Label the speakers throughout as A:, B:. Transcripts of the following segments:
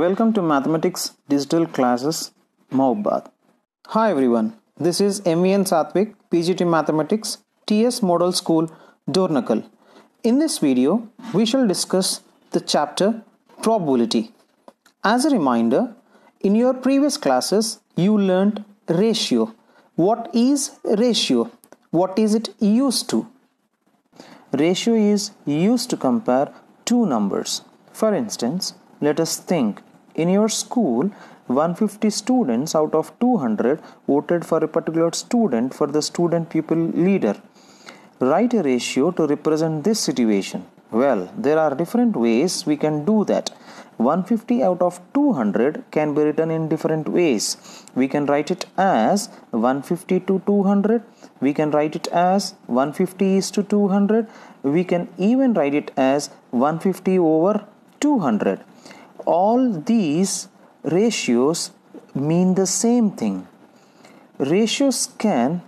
A: Welcome to Mathematics Digital Classes Mahabad. Hi everyone, this is MEN Satvik, PGT Mathematics, TS Model School, Dornakal. In this video, we shall discuss the chapter Probability. As a reminder, in your previous classes, you learned ratio. What is ratio? What is it used to? Ratio is used to compare two numbers. For instance, let us think. In your school, 150 students out of 200 voted for a particular student for the student pupil leader. Write a ratio to represent this situation. Well, there are different ways we can do that. 150 out of 200 can be written in different ways. We can write it as 150 to 200, we can write it as 150 is to 200, we can even write it as 150 over 200 all these ratios mean the same thing. Ratios can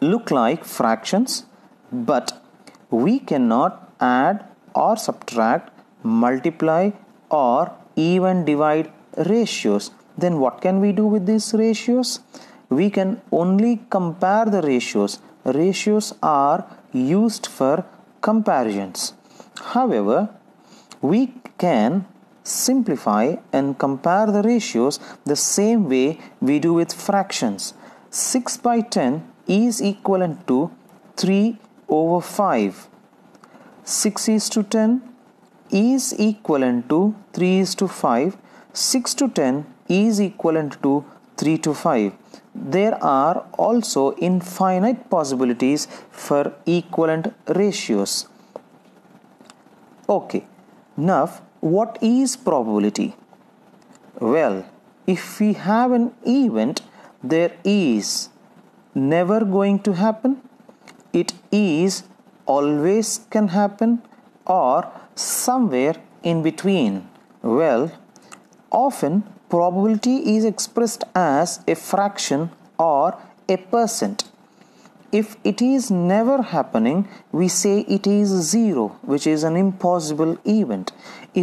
A: look like fractions, but we cannot add or subtract, multiply, or even divide ratios. Then, what can we do with these ratios? We can only compare the ratios. Ratios are used for comparisons. However, we can simplify and compare the ratios the same way we do with fractions. 6 by 10 is equivalent to 3 over 5. 6 is to 10 is equivalent to 3 is to 5. 6 to 10 is equivalent to 3 to 5. There are also infinite possibilities for equivalent ratios. Okay, now what is probability? Well, if we have an event, there is never going to happen, it is always can happen, or somewhere in between. Well, often probability is expressed as a fraction or a percent if it is never happening we say it is zero which is an impossible event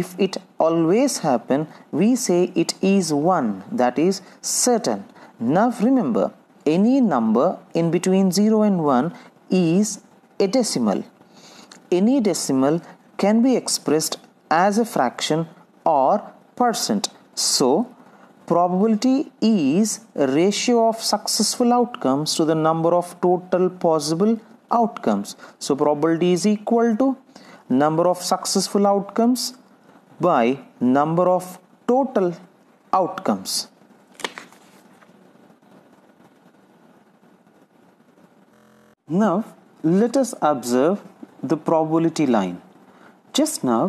A: if it always happen we say it is one that is certain now remember any number in between 0 and 1 is a decimal any decimal can be expressed as a fraction or percent so probability is ratio of successful outcomes to the number of total possible outcomes so probability is equal to number of successful outcomes by number of total outcomes now let us observe the probability line just now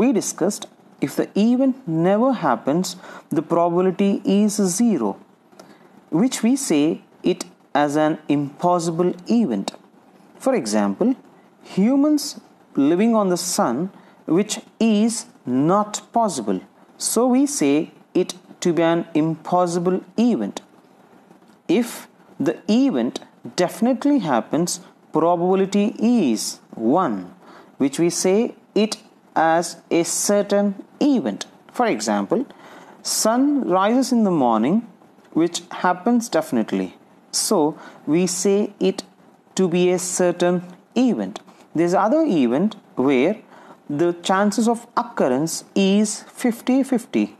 A: we discussed if the event never happens, the probability is zero, which we say it as an impossible event. For example, humans living on the sun, which is not possible. So we say it to be an impossible event. If the event definitely happens, probability is 1, which we say it as a certain event. For example, sun rises in the morning, which happens definitely. So we say it to be a certain event. There's other event where the chances of occurrence is 50-50,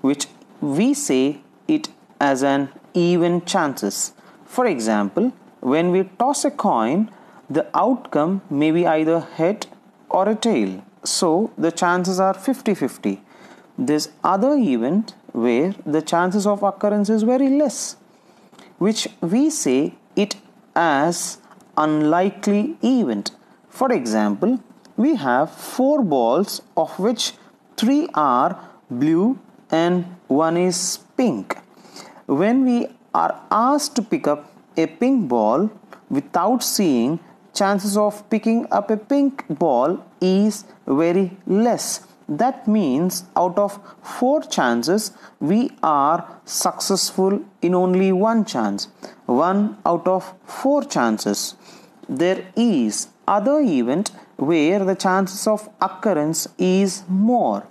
A: which we say it as an even chances. For example, when we toss a coin, the outcome may be either head or a tail. So the chances are 50 50. This other event where the chances of occurrence is very less, which we say it as unlikely event. For example, we have four balls of which three are blue and one is pink. When we are asked to pick up a pink ball without seeing, chances of picking up a pink ball is very less. That means out of four chances, we are successful in only one chance. One out of four chances. There is other event where the chances of occurrence is more,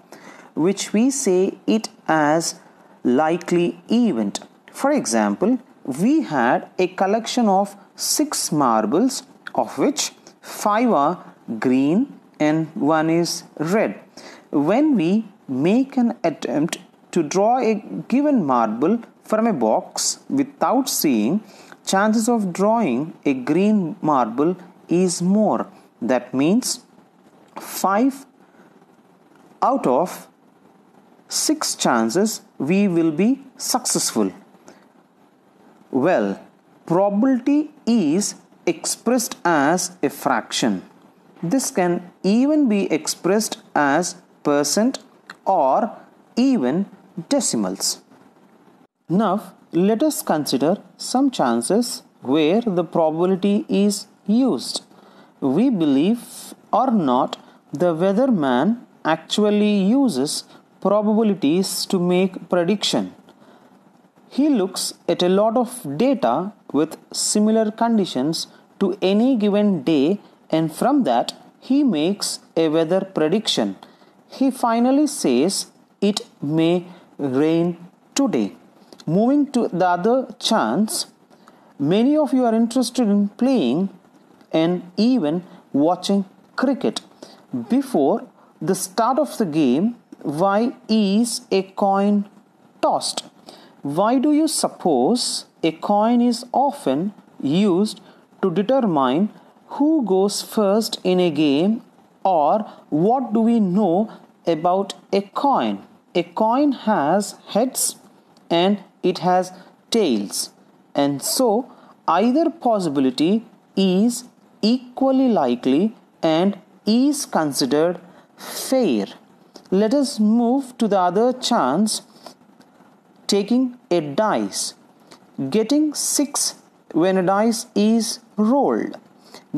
A: which we say it as likely event. For example, we had a collection of six marbles, of which five are green and one is red. When we make an attempt to draw a given marble from a box without seeing, chances of drawing a green marble is more. That means 5 out of 6 chances we will be successful. Well, probability is expressed as a fraction. This can even be expressed as percent or even decimals. Now, let us consider some chances where the probability is used. We believe or not, the weatherman actually uses probabilities to make prediction. He looks at a lot of data with similar conditions to any given day and from that he makes a weather prediction. He finally says it may rain today. Moving to the other chance, many of you are interested in playing and even watching cricket. Before the start of the game, why is a coin tossed? Why do you suppose a coin is often used to determine who goes first in a game or what do we know about a coin? A coin has heads and it has tails, and so either possibility is equally likely and is considered fair. Let us move to the other chance taking a dice, getting 6 when a dice is rolled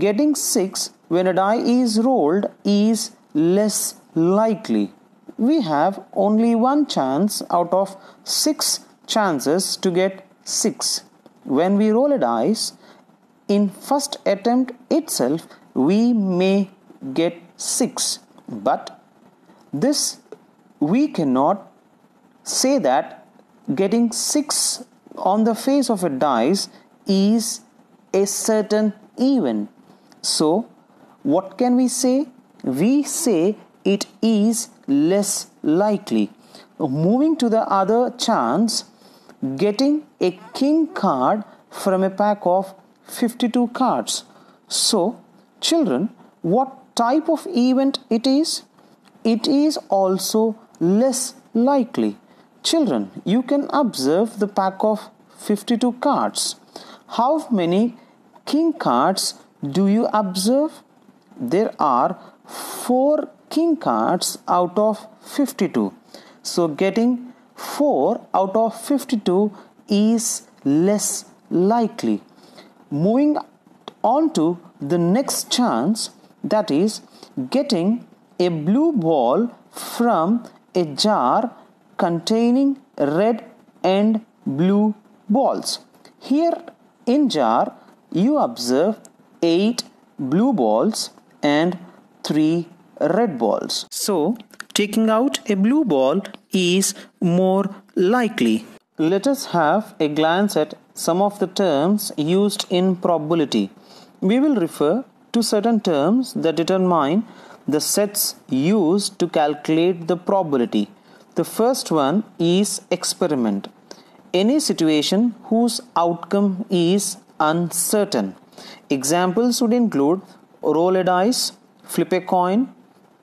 A: Getting 6 when a die is rolled is less likely. We have only one chance out of 6 chances to get 6. When we roll a dice, in first attempt itself we may get 6 but this we cannot say that getting 6 on the face of a dice is a certain event so, what can we say? We say it is less likely. Moving to the other chance, getting a king card from a pack of 52 cards. So, children, what type of event it is? It is also less likely. Children, you can observe the pack of 52 cards. How many king cards do you observe? There are 4 king cards out of 52. So getting 4 out of 52 is less likely. Moving on to the next chance that is getting a blue ball from a jar containing red and blue balls. Here in jar you observe 8 blue balls and 3 red balls. So, taking out a blue ball is more likely. Let us have a glance at some of the terms used in probability. We will refer to certain terms that determine the sets used to calculate the probability. The first one is experiment. Any situation whose outcome is uncertain. Examples would include roll a dice, flip a coin,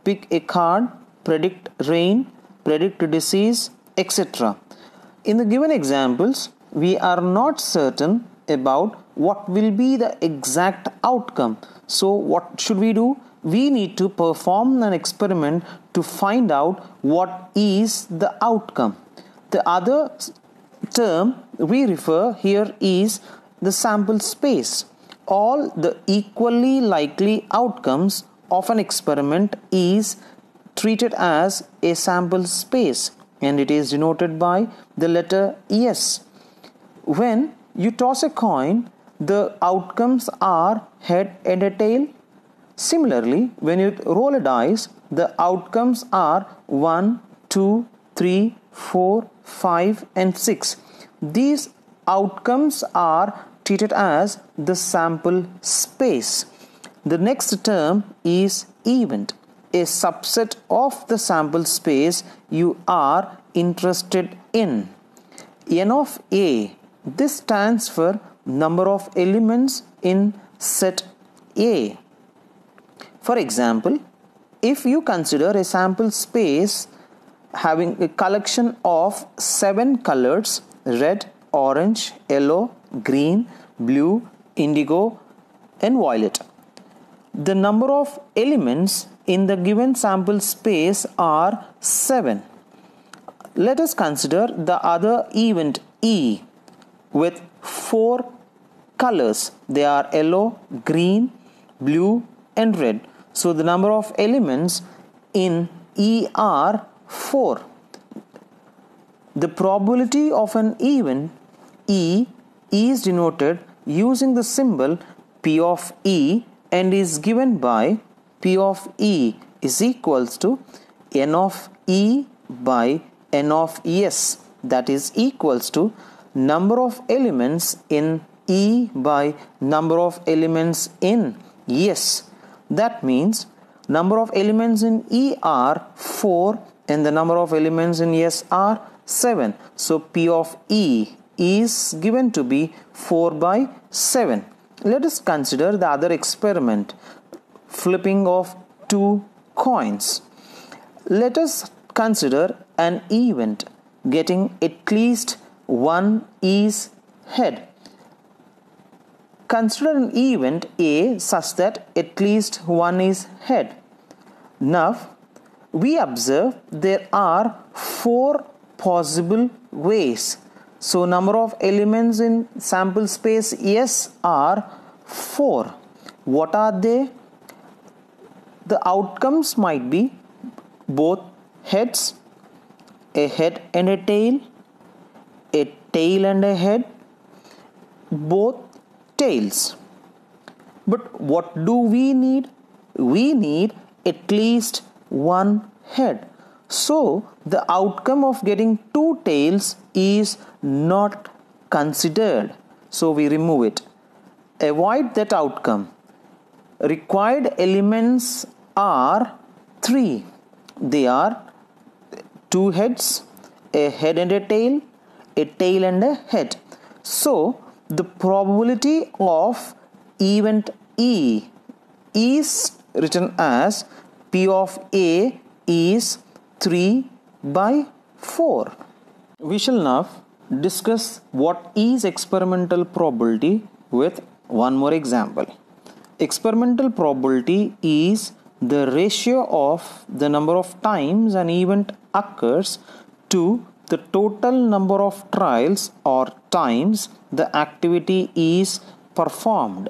A: pick a card, predict rain, predict disease, etc. In the given examples, we are not certain about what will be the exact outcome. So, what should we do? We need to perform an experiment to find out what is the outcome. The other term we refer here is the sample space all the equally likely outcomes of an experiment is treated as a sample space and it is denoted by the letter yes when you toss a coin the outcomes are head and a tail similarly when you roll a dice the outcomes are 1 2 3 4 5 and 6 these outcomes are treated as the sample space. The next term is event, a subset of the sample space you are interested in. N of A, this stands for number of elements in set A. For example, if you consider a sample space having a collection of seven colors red, orange, yellow, green, blue, indigo and violet. The number of elements in the given sample space are 7. Let us consider the other event E with 4 colors. They are yellow, green, blue and red. So the number of elements in E are 4. The probability of an event E E is denoted using the symbol P of E and is given by P of E is equals to N of E by N of S that is equals to number of elements in E by number of elements in S. That means number of elements in E are 4 and the number of elements in S are 7. So P of E is given to be 4 by 7. Let us consider the other experiment flipping of two coins. Let us consider an event getting at least one is head. Consider an event A such that at least one is head. Now, we observe there are four possible ways so number of elements in sample space S are 4. What are they? The outcomes might be both heads, a head and a tail, a tail and a head, both tails. But what do we need? We need at least one head. So the outcome of getting two tails is not considered, so we remove it. Avoid that outcome. Required elements are three they are two heads, a head and a tail, a tail and a head. So the probability of event E is written as P of A is 3 by 4. We shall now discuss what is experimental probability with one more example. Experimental probability is the ratio of the number of times an event occurs to the total number of trials or times the activity is performed.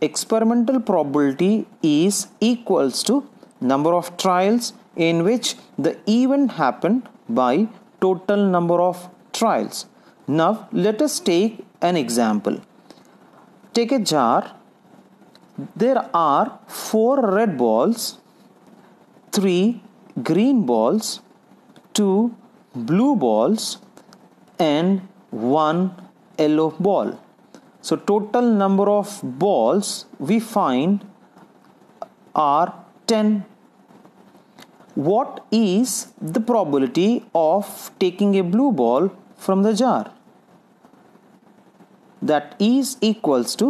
A: Experimental probability is equals to number of trials in which the event happened by total number of trials now let us take an example. Take a jar. There are four red balls, three green balls, two blue balls, and one yellow ball. So total number of balls we find are 10 what is the probability of taking a blue ball from the jar that is equals to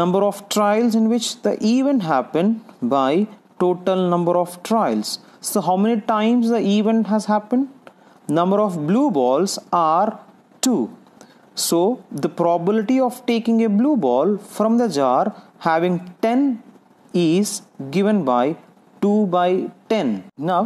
A: number of trials in which the event happened by total number of trials so how many times the event has happened number of blue balls are 2 so the probability of taking a blue ball from the jar having 10 is given by 2 by 10 now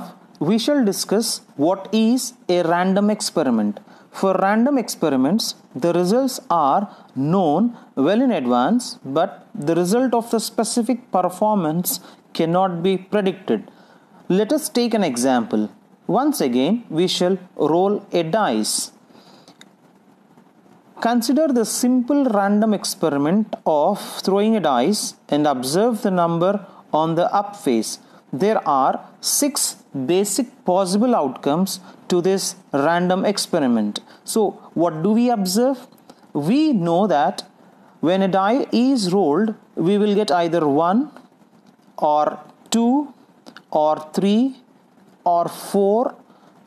A: we shall discuss what is a random experiment for random experiments the results are known well in advance, but the result of the specific performance cannot be predicted. Let us take an example. Once again, we shall roll a dice. Consider the simple random experiment of throwing a dice and observe the number on the up face. There are six basic possible outcomes to this random experiment. So, what do we observe? We know that when a die is rolled, we will get either 1 or 2 or 3 or 4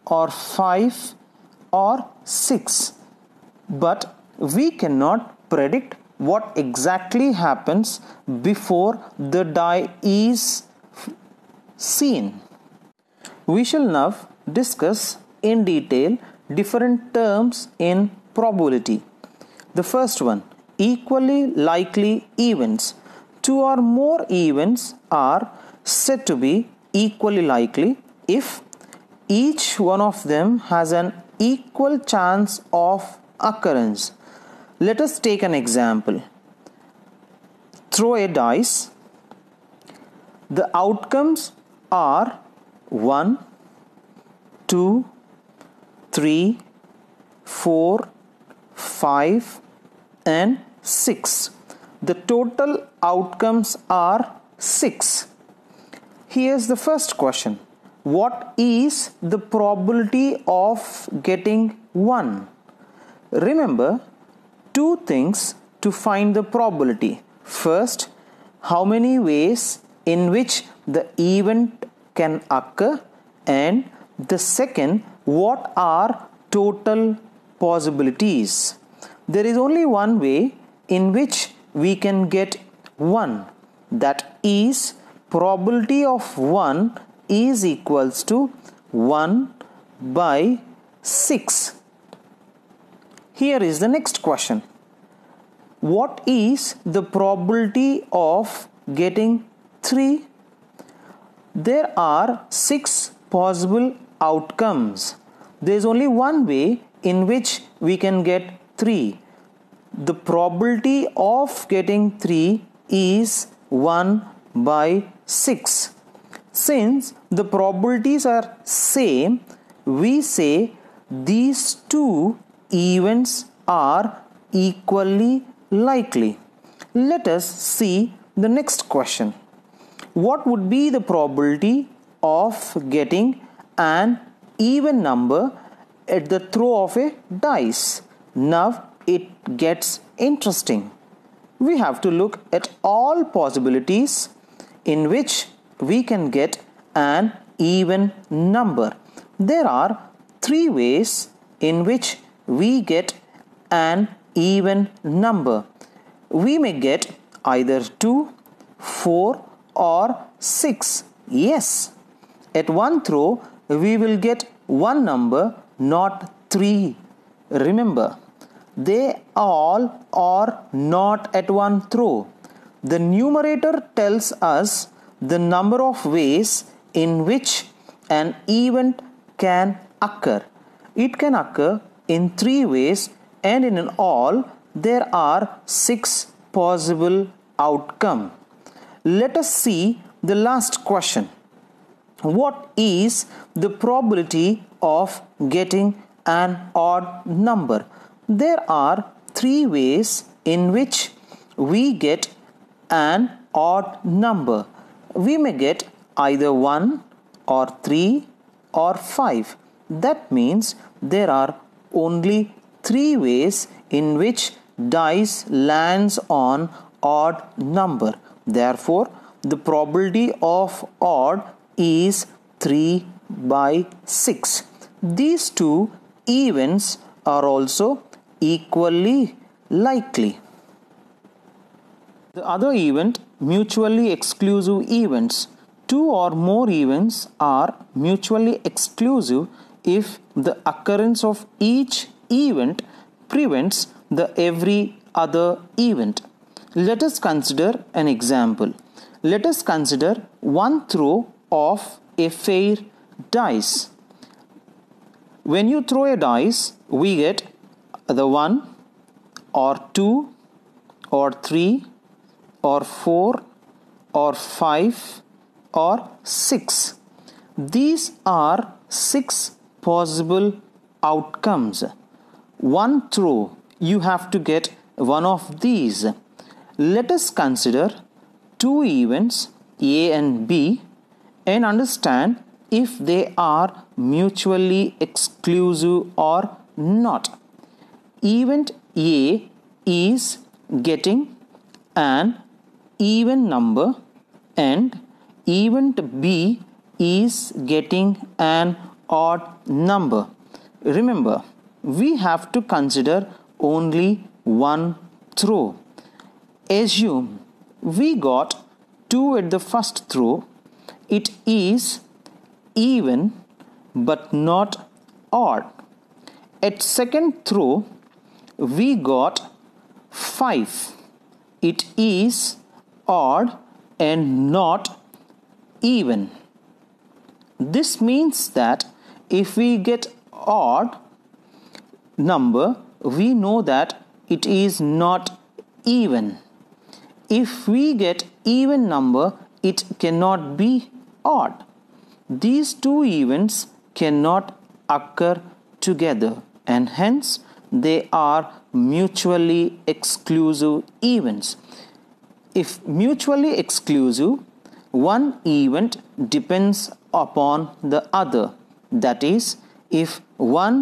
A: or 5 or 6. But we cannot predict what exactly happens before the die is seen. We shall now discuss in detail different terms in probability. The first one equally likely events. Two or more events are said to be equally likely if each one of them has an equal chance of occurrence. Let us take an example. Throw a dice. The outcomes are 1 2 3 4 5 and 6 the total outcomes are 6 here's the first question what is the probability of getting 1 remember two things to find the probability first how many ways in which the event can occur and the second what are total possibilities there is only one way in which we can get 1 that is probability of 1 is equals to 1 by 6 here is the next question what is the probability of getting 3 there are six possible outcomes. There is only one way in which we can get three. The probability of getting three is 1 by 6. Since the probabilities are same, we say these two events are equally likely. Let us see the next question what would be the probability of getting an even number at the throw of a dice. Now it gets interesting. We have to look at all possibilities in which we can get an even number. There are three ways in which we get an even number. We may get either 2, 4 or 6. Yes, at one throw we will get one number, not 3. Remember, they all are not at one throw. The numerator tells us the number of ways in which an event can occur. It can occur in three ways, and in all, there are six possible outcomes. Let us see the last question. What is the probability of getting an odd number? There are three ways in which we get an odd number. We may get either 1 or 3 or 5. That means there are only three ways in which dice lands on odd number. Therefore, the probability of odd is 3 by 6. These two events are also equally likely. The other event, mutually exclusive events. Two or more events are mutually exclusive if the occurrence of each event prevents the every other event. Let us consider an example. Let us consider one throw of a fair dice. When you throw a dice, we get the 1 or 2 or 3 or 4 or 5 or 6. These are 6 possible outcomes. One throw, you have to get one of these let us consider two events A and B and understand if they are mutually exclusive or not. Event A is getting an even number and event B is getting an odd number. Remember, we have to consider only one throw assume we got 2 at the first throw, it is even but not odd. At second throw, we got 5. It is odd and not even. This means that if we get odd number, we know that it is not even. If we get even number, it cannot be odd. These two events cannot occur together and hence they are mutually exclusive events. If mutually exclusive, one event depends upon the other. That is, if one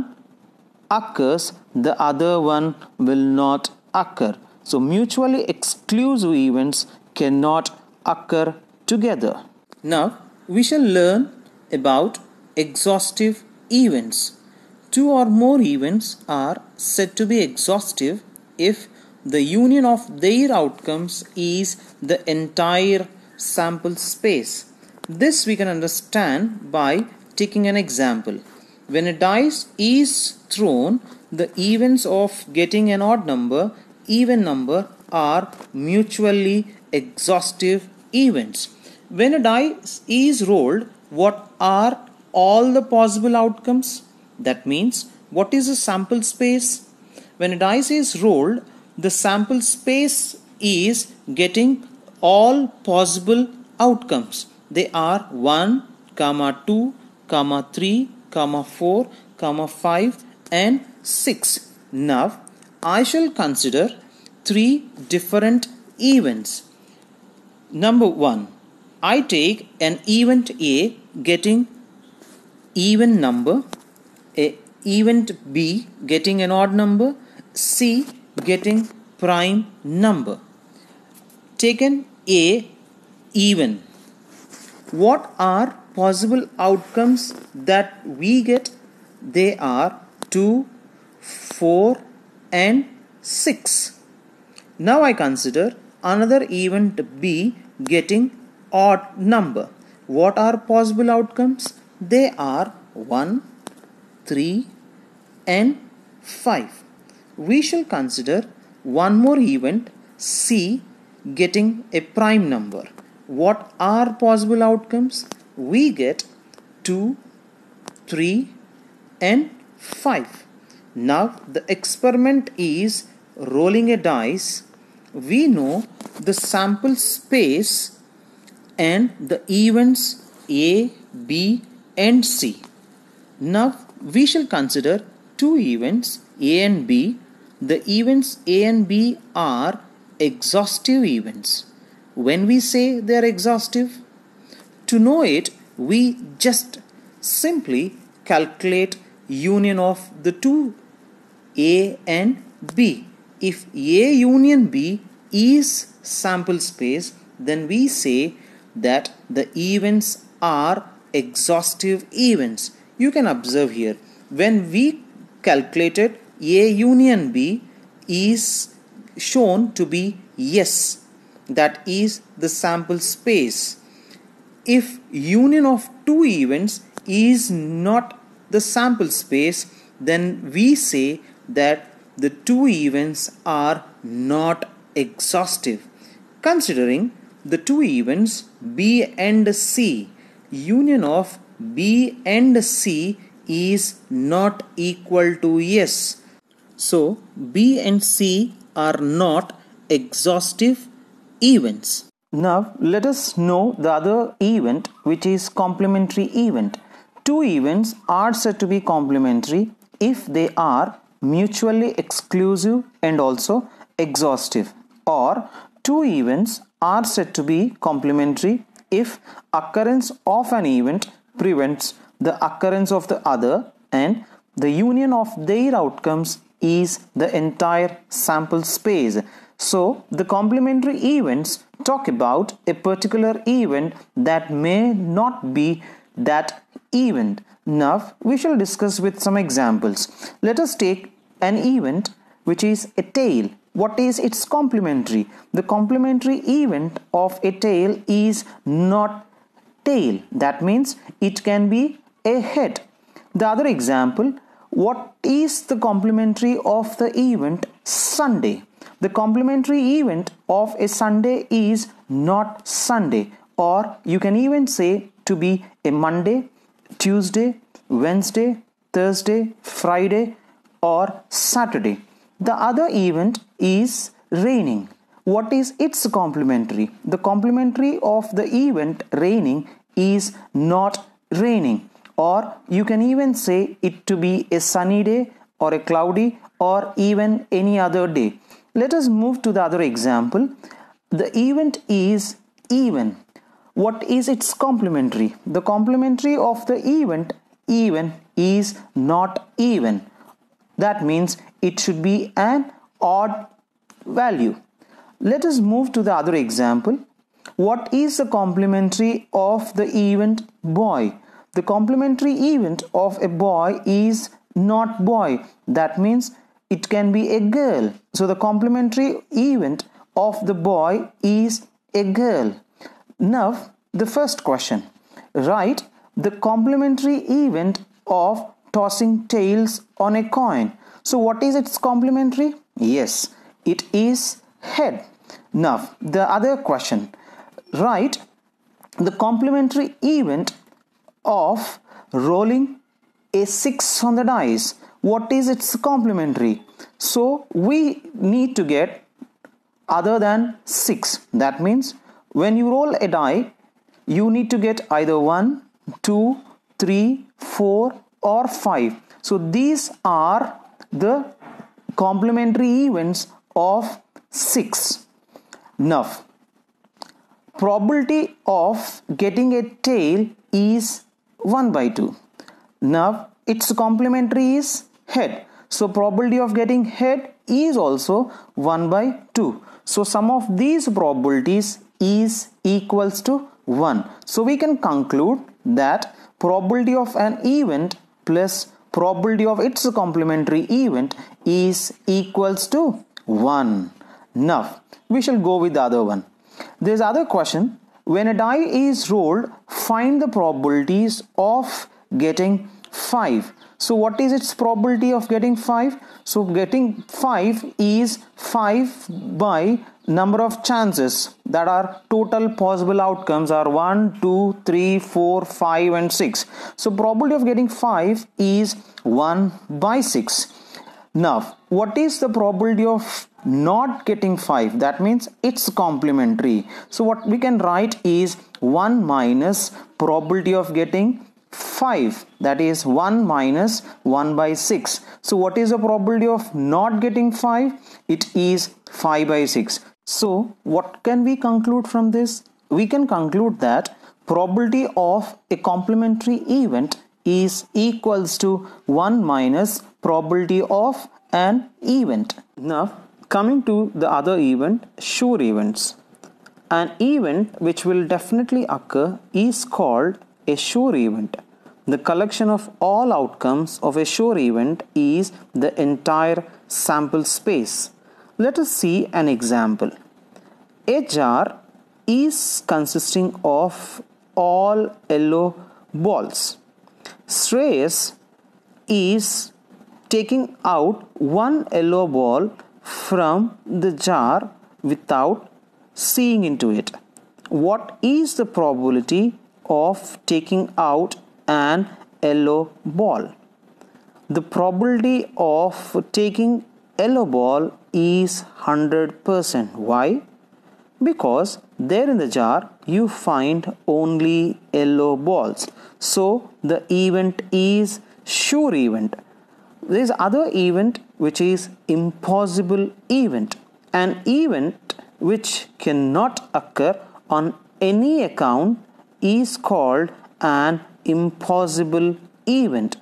A: occurs, the other one will not occur. So, mutually exclusive events cannot occur together. Now, we shall learn about exhaustive events. Two or more events are said to be exhaustive if the union of their outcomes is the entire sample space. This we can understand by taking an example. When a dice is thrown, the events of getting an odd number even number are mutually exhaustive events. When a die is rolled, what are all the possible outcomes? That means, what is the sample space? When a dice is rolled, the sample space is getting all possible outcomes. They are 1, comma 2, comma 3, comma 4, comma 5 and 6. Now, I shall consider three different events. Number one, I take an event A getting even number, a event B getting an odd number, C getting prime number. Taken A even. What are possible outcomes that we get? They are 2, 4, and 6. Now I consider another event B getting odd number. What are possible outcomes? They are 1, 3 and 5. We shall consider one more event C getting a prime number. What are possible outcomes? We get 2, 3 and 5. Now the experiment is rolling a dice. We know the sample space and the events A, B and C. Now we shall consider two events A and B. The events A and B are exhaustive events. When we say they are exhaustive, to know it, we just simply calculate union of the two a and B. If A union B is sample space, then we say that the events are exhaustive events. You can observe here when we calculated A union B is shown to be yes, that is the sample space. If union of two events is not the sample space, then we say that the two events are not exhaustive. Considering the two events B and C, union of B and C is not equal to S. So B and C are not exhaustive events. Now let us know the other event which is complementary event. Two events are said to be complementary if they are mutually exclusive and also exhaustive or two events are said to be complementary if occurrence of an event prevents the occurrence of the other and the union of their outcomes is the entire sample space so the complementary events talk about a particular event that may not be that event now, we shall discuss with some examples. Let us take an event which is a tail. What is its complementary? The complementary event of a tail is not tail. That means it can be a head. The other example, what is the complementary of the event Sunday? The complementary event of a Sunday is not Sunday or you can even say to be a Monday Tuesday, Wednesday, Thursday, Friday, or Saturday. The other event is raining. What is its complementary? The complementary of the event raining is not raining, or you can even say it to be a sunny day or a cloudy or even any other day. Let us move to the other example. The event is even what is its complementary the complementary of the event even is not even that means it should be an odd value let us move to the other example what is the complementary of the event boy the complementary event of a boy is not boy that means it can be a girl so the complementary event of the boy is a girl now, the first question write the complementary event of tossing tails on a coin. So, what is its complementary? Yes, it is head. Now, the other question write the complementary event of rolling a 6 on the dice. What is its complementary? So, we need to get other than 6. That means when you roll a die you need to get either 1 2 3 4 or 5 so these are the complementary events of 6 now probability of getting a tail is 1 by 2 now its complementary is head so probability of getting head is also 1 by 2 so sum of these probabilities is equals to 1 so we can conclude that probability of an event plus probability of its complementary event is equals to 1 now we shall go with the other one there's other question when a die is rolled find the probabilities of getting 5 so what is its probability of getting 5 so getting 5 is 5 by number of chances that are total possible outcomes are 1 2 3 4 5 and 6 so probability of getting 5 is 1 by 6 now what is the probability of not getting 5 that means it's complementary so what we can write is 1 minus probability of getting 5 that is 1 minus 1 by 6 so what is the probability of not getting 5 it is 5 by 6 so what can we conclude from this we can conclude that probability of a complementary event is equals to 1 minus probability of an event now coming to the other event sure events an event which will definitely occur is called a sure event. The collection of all outcomes of a sure event is the entire sample space. Let us see an example. HR is consisting of all yellow balls. Shreyas is taking out one yellow ball from the jar without seeing into it. What is the probability of taking out an yellow ball. The probability of taking yellow ball is 100%. Why? Because there in the jar you find only yellow balls. So the event is sure event. There is other event which is impossible event. An event which cannot occur on any account is called an impossible event.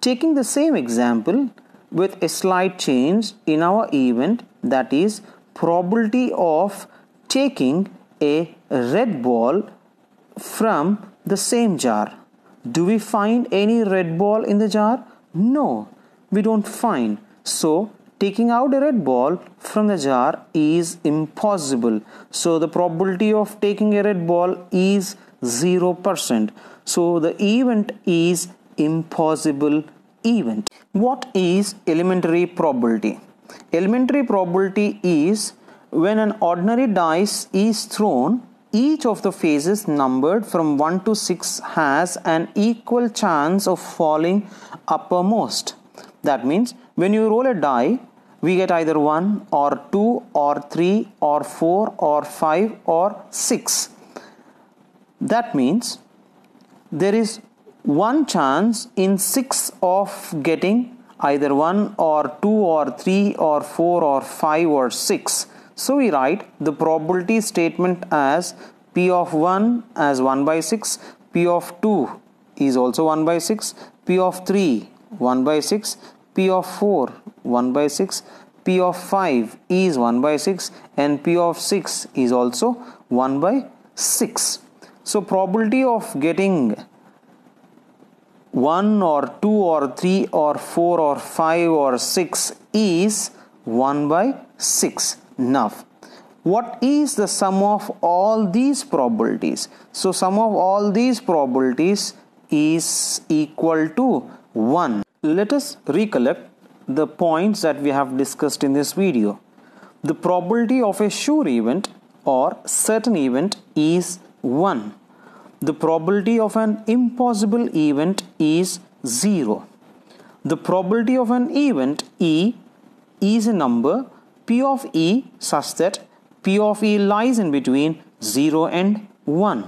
A: Taking the same example with a slight change in our event that is probability of taking a red ball from the same jar. Do we find any red ball in the jar? No, we don't find. So, taking out a red ball from the jar is impossible. So, the probability of taking a red ball is 0%. So the event is impossible event. What is elementary probability? Elementary probability is when an ordinary dice is thrown, each of the faces numbered from 1 to 6 has an equal chance of falling uppermost. That means when you roll a die, we get either 1 or 2 or 3 or 4 or 5 or 6 that means there is one chance in six of getting either one or two or three or four or five or six. So we write the probability statement as P of 1 as 1 by 6, P of 2 is also 1 by 6, P of 3 1 by 6, P of 4 1 by 6, P of 5 is 1 by 6 and P of 6 is also 1 by 6. So probability of getting 1 or 2 or 3 or 4 or 5 or 6 is 1 by 6 enough what is the sum of all these probabilities so sum of all these probabilities is equal to 1 let us recollect the points that we have discussed in this video the probability of a sure event or certain event is 1. The probability of an impossible event is 0. The probability of an event E is a number P of E such that P of E lies in between 0 and 1.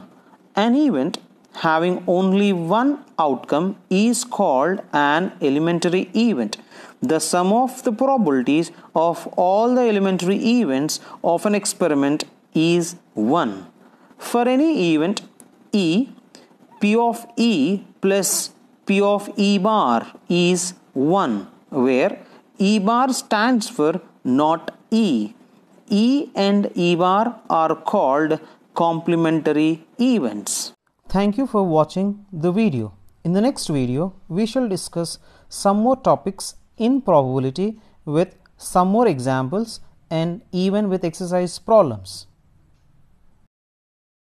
A: An event having only one outcome is called an elementary event. The sum of the probabilities of all the elementary events of an experiment is 1. For any event E, P of E plus P of E bar is 1 where E bar stands for not E. E and E bar are called complementary events. Thank you for watching the video. In the next video, we shall discuss some more topics in probability with some more examples and even with exercise problems.